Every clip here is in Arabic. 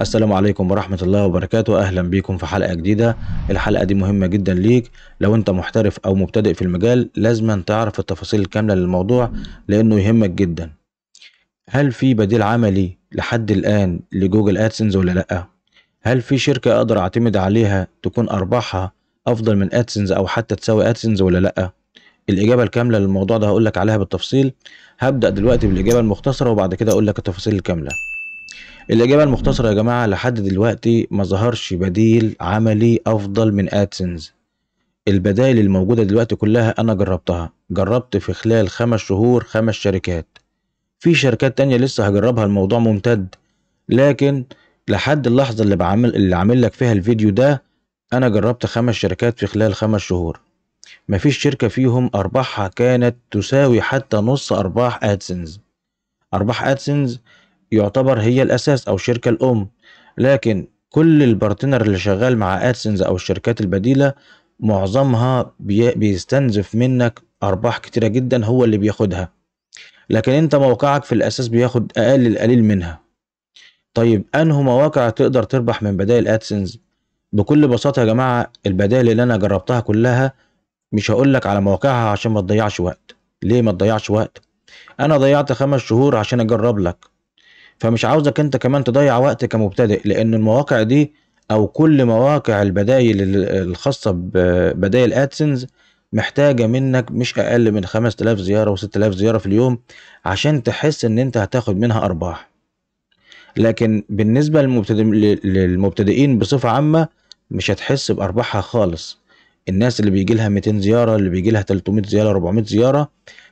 السلام عليكم ورحمة الله وبركاته أهلا بيكم في حلقة جديدة الحلقة دي مهمة جدا ليك لو أنت محترف أو مبتدئ في المجال لازم تعرف التفاصيل الكاملة للموضوع لأنه يهمك جدا هل في بديل عملي لحد الآن لجوجل أدسنز ولا لأ؟ هل في شركة أقدر أعتمد عليها تكون أرباحها أفضل من أدسنز أو حتى تساوي أدسنز ولا لأ؟ الاجابه الكامله للموضوع ده هقول لك عليها بالتفصيل هبدا دلوقتي بالاجابه المختصره وبعد كده اقول لك التفاصيل الكامله الاجابه المختصره يا جماعه لحد دلوقتي ما ظهرش بديل عملي افضل من أدسنز البدائل الموجوده دلوقتي كلها انا جربتها جربت في خلال خمس شهور خمس شركات في شركات تانية لسه هجربها الموضوع ممتد لكن لحد اللحظه اللي بعمل اللي عامل لك فيها الفيديو ده انا جربت خمس شركات في خلال خمس شهور مفيش شركة فيهم أرباحها كانت تساوي حتى نص أرباح أدسنز أرباح أدسنز يعتبر هي الأساس أو الشركة الأم لكن كل البارتنر اللي شغال مع أدسنز أو الشركات البديلة معظمها بيستنزف منك أرباح كتيرة جدا هو اللي بياخدها لكن أنت موقعك في الأساس بياخد أقل القليل منها طيب أنه مواقع تقدر تربح من بدائل أدسنز بكل بساطة يا جماعة البدائل اللي أنا جربتها كلها مش هقول لك على مواقعها عشان ما تضيعش وقت ليه ما تضيعش وقت انا ضيعت خمس شهور عشان اجرب لك فمش عاوزك انت كمان تضيع وقت كمبتدئ لان المواقع دي او كل مواقع البدايل الخاصة ببدايل ادسنز محتاجة منك مش اقل من تلاف زياره وست تلاف زيارة في اليوم عشان تحس ان انت هتاخد منها ارباح لكن بالنسبة للمبتدئين بصفة عامة مش هتحس بارباحها خالص الناس اللي بيجي لها 200 زياره اللي بيجي لها 300 زياره 400 زياره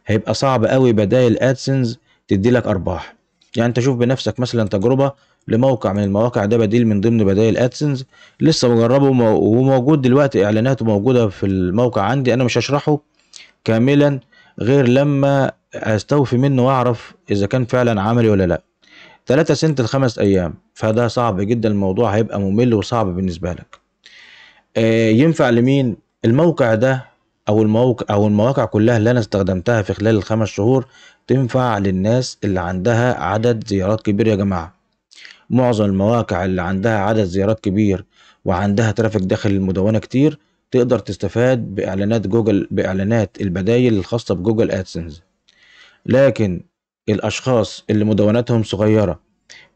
هيبقى صعب قوي بدايل ادسنس تدي لك ارباح يعني انت شوف بنفسك مثلا تجربه لموقع من المواقع ده بديل من ضمن بدائل ادسنس لسه مجربه وموجود دلوقتي اعلاناته موجوده في الموقع عندي انا مش هشرحه كاملا غير لما استوفي منه واعرف اذا كان فعلا عملي ولا لا 3 سنت لخمس ايام فده صعب جدا الموضوع هيبقى ممل وصعب بالنسبه لك آه، ينفع لمين الموقع ده او الموقع او المواقع كلها اللي انا استخدمتها في خلال الخمس شهور تنفع للناس اللي عندها عدد زيارات كبير يا جماعه معظم المواقع اللي عندها عدد زيارات كبير وعندها ترافيك داخل المدونه كتير تقدر تستفاد باعلانات جوجل باعلانات البدايل الخاصه بجوجل ادسنس لكن الاشخاص اللي مدوناتهم صغيره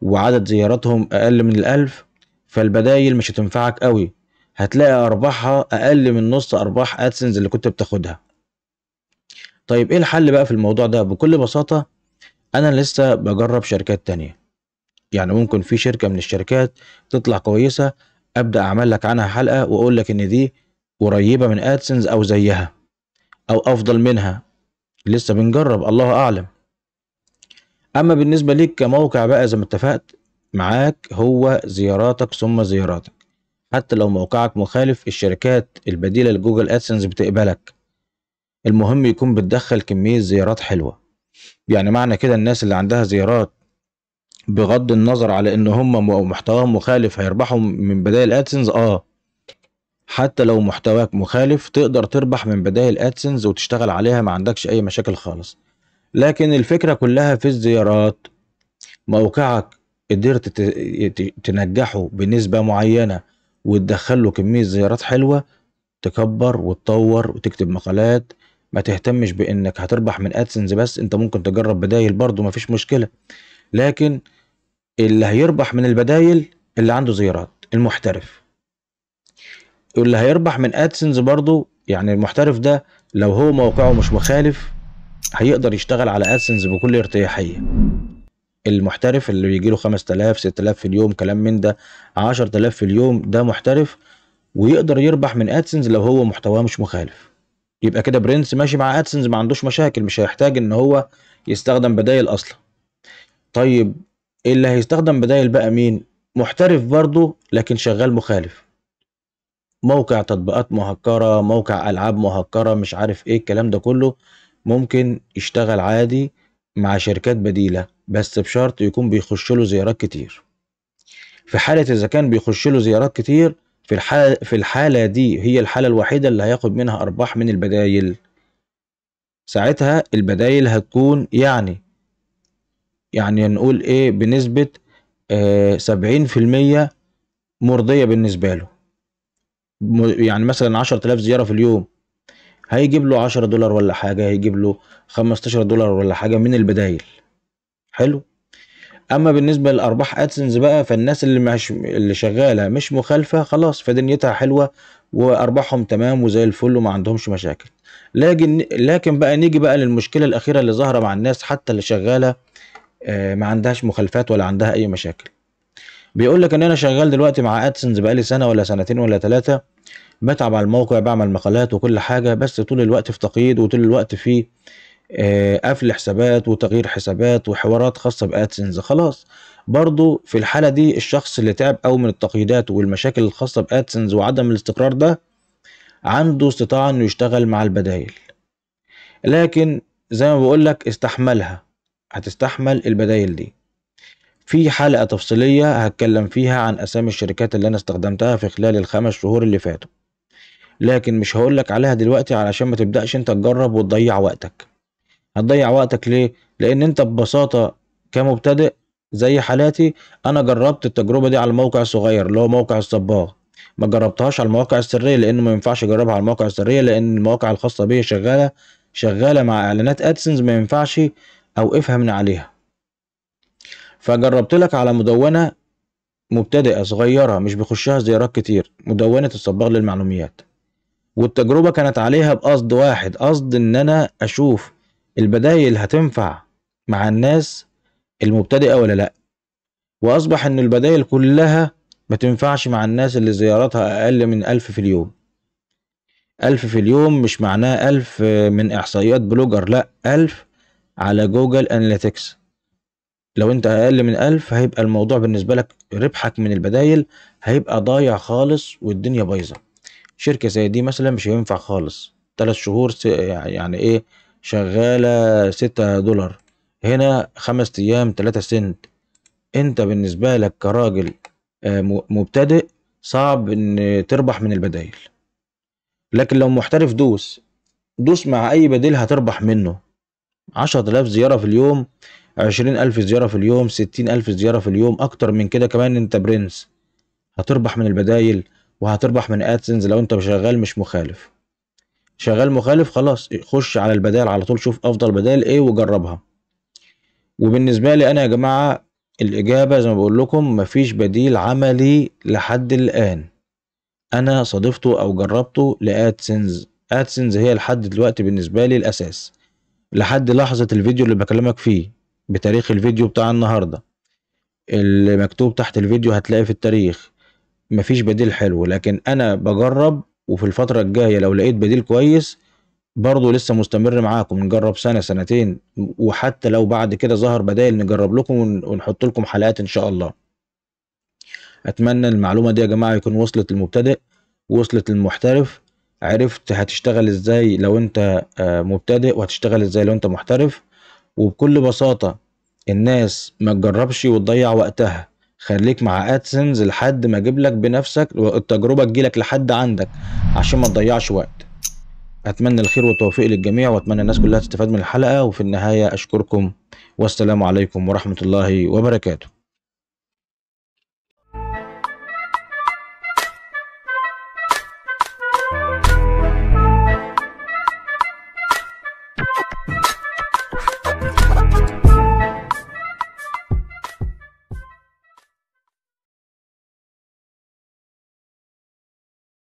وعدد زياراتهم اقل من الالف فالبدايل مش هتنفعك قوي هتلاقي ارباحها اقل من نص ارباح ادسنس اللي كنت بتاخدها طيب ايه الحل بقى في الموضوع ده بكل بساطة انا لسه بجرب شركات تانية يعني ممكن في شركة من الشركات تطلع كويسة ابدأ اعمل لك عنها حلقة واقول لك ان دي قريبة من ادسنس او زيها او افضل منها لسه بنجرب الله اعلم اما بالنسبة ليك كموقع بقى زي ما اتفقت معاك هو زياراتك ثم زياراتك حتى لو موقعك مخالف الشركات البديلة لجوجل ادسنس بتقبلك المهم يكون بتدخل كمية زيارات حلوة يعني معنى كده الناس اللي عندها زيارات بغض النظر على ان هم محتواهم مخالف هيربحوا من بدائل ادسنس اه حتى لو محتواك مخالف تقدر تربح من بدائل ادسنس وتشتغل عليها ما عندكش اي مشاكل خالص لكن الفكرة كلها في الزيارات موقعك قدرت تنجحه بنسبة معينة وتدخل له كميه زيارات حلوه تكبر وتطور وتكتب مقالات ما تهتمش بانك هتربح من ادسنز بس انت ممكن تجرب بدايل برضه مفيش مشكله لكن اللي هيربح من البدايل اللي عنده زيارات المحترف واللي هيربح من ادسنز برضه يعني المحترف ده لو هو موقعه مش مخالف هيقدر يشتغل على ادسنز بكل ارتياحيه المحترف اللي بيجي له 5000 6000 في اليوم كلام من ده 10000 في اليوم ده محترف ويقدر يربح من ادسنس لو هو محتواه مش مخالف يبقى كده برنس ماشي مع ادسنس ما عندوش مشاكل مش هيحتاج ان هو يستخدم بدايل اصلا طيب اللي هيستخدم بدايل بقى مين محترف برضه لكن شغال مخالف موقع تطبيقات مهكرة موقع ألعاب مهكرة مش عارف ايه الكلام ده كله ممكن يشتغل عادي مع شركات بديلة بس بشرط يكون بيخش له زيارات كتير في حالة إذا كان بيخش له زيارات كتير في الحالة, في الحالة دي هي الحالة الوحيدة اللي هياخد منها أرباح من البدايل ساعتها البدايل هتكون يعني يعني نقول إيه بنسبة آه، سبعين في المية مرضية بالنسبة له يعني مثلا عشرة آلاف زيارة في اليوم هيجيب له 10 دولار ولا حاجه هيجيب له 15 دولار ولا حاجه من البدايل حلو اما بالنسبه لارباح ادسنس بقى فالناس اللي مش اللي شغاله مش مخالفه خلاص فدنيتها حلوه وارباحهم تمام وزي الفل وما عندهمش مشاكل لكن لكن بقى نيجي بقى للمشكله الاخيره اللي ظاهره مع الناس حتى اللي شغاله آه، ما عندهاش مخالفات ولا عندها اي مشاكل بيقول لك ان انا شغال دلوقتي مع ادسنس بقالي سنه ولا سنتين ولا ثلاثه بتعب على الموقع بعمل مقالات وكل حاجه بس طول الوقت في تقييد وطول الوقت في آه، قفل حسابات وتغيير حسابات وحوارات خاصه بأدسنز خلاص برضو في الحاله دي الشخص اللي تعب او من التقييدات والمشاكل الخاصه بأدسنز وعدم الاستقرار ده عنده استطاعه انه يشتغل مع البدايل لكن زي ما بقول لك استحملها هتستحمل البدايل دي في حلقة تفصيلية هتكلم فيها عن أسامي الشركات اللي أنا استخدمتها في خلال الخمس شهور اللي فاتوا لكن مش هقول لك عليها دلوقتي علشان ما تبدأش انت تجرب وتضيع وقتك هتضيع وقتك ليه لان انت ببساطة كمبتدئ زي حالاتي انا جربت التجربة دي على الموقع الصغير اللي هو موقع الصباغ ما جربتهاش على المواقع السرية لانه ما ينفعش اجربها على المواقع السرية لان المواقع الخاصة بيا شغالة شغالة مع اعلانات ادسنس ما ينفعش اوقفها من عليها فجربت لك على مدونة مبتدئة صغيرة مش بيخشها زيارات كتير مدونة الصباغ للمعلوميات والتجربة كانت عليها بقصد واحد قصد ان انا اشوف البدايل هتنفع مع الناس المبتدئة ولا لأ وأصبح إن البدايل كلها ما تنفعش مع الناس اللي زياراتها أقل من ألف في اليوم ألف في اليوم مش معناه ألف من إحصائيات بلوجر لأ ألف على جوجل أناليتكس لو أنت أقل من ألف هيبقى الموضوع بالنسبة لك ربحك من البدايل هيبقى ضايع خالص والدنيا بايظة شركة زي دي مثلا مش هينفع خالص ثلاث شهور يعني ايه شغالة ستة دولار هنا خمس ايام تلاتة سنت انت بالنسبة لك كراجل آه، مبتدئ صعب ان تربح من البدايل لكن لو محترف دوس دوس مع اي بديل هتربح منه عشرة الاف زيارة في اليوم عشرين الف زيارة في اليوم ستين الف زيارة في اليوم اكتر من كده كمان انت برنس هتربح من البدايل وهتربح من ادسنز لو انت شغال مش مخالف شغال مخالف خلاص خش على البدائل على طول شوف افضل بدائل ايه وجربها وبالنسبه لي انا يا جماعه الاجابه زي ما بقول لكم مفيش بديل عملي لحد الان انا صادفته او جربته لادسنز ادسنز هي لحد دلوقتي بالنسبه لي الاساس لحد لحظه الفيديو اللي بكلمك فيه بتاريخ الفيديو بتاع النهارده اللي مكتوب تحت الفيديو هتلاقي في التاريخ مفيش بديل حلو لكن انا بجرب وفي الفترة الجاية لو لقيت بديل كويس برضه لسه مستمر معاكم نجرب سنة سنتين وحتى لو بعد كده ظهر بدائل نجرب لكم ونحط لكم حلقات ان شاء الله اتمنى المعلومة دي يا جماعة يكون وصلت للمبتدئ وصلت للمحترف عرفت هتشتغل ازاي لو انت آه، مبتدئ وهتشتغل ازاي لو انت محترف وبكل بساطة الناس ما تجربش وتضيع وقتها خليك مع ادسنز لحد ما اجيب لك بنفسك والتجربه تجيلك لحد عندك عشان ما تضيعش وقت اتمنى الخير والتوفيق للجميع واتمنى الناس كلها تستفاد من الحلقه وفي النهايه اشكركم والسلام عليكم ورحمه الله وبركاته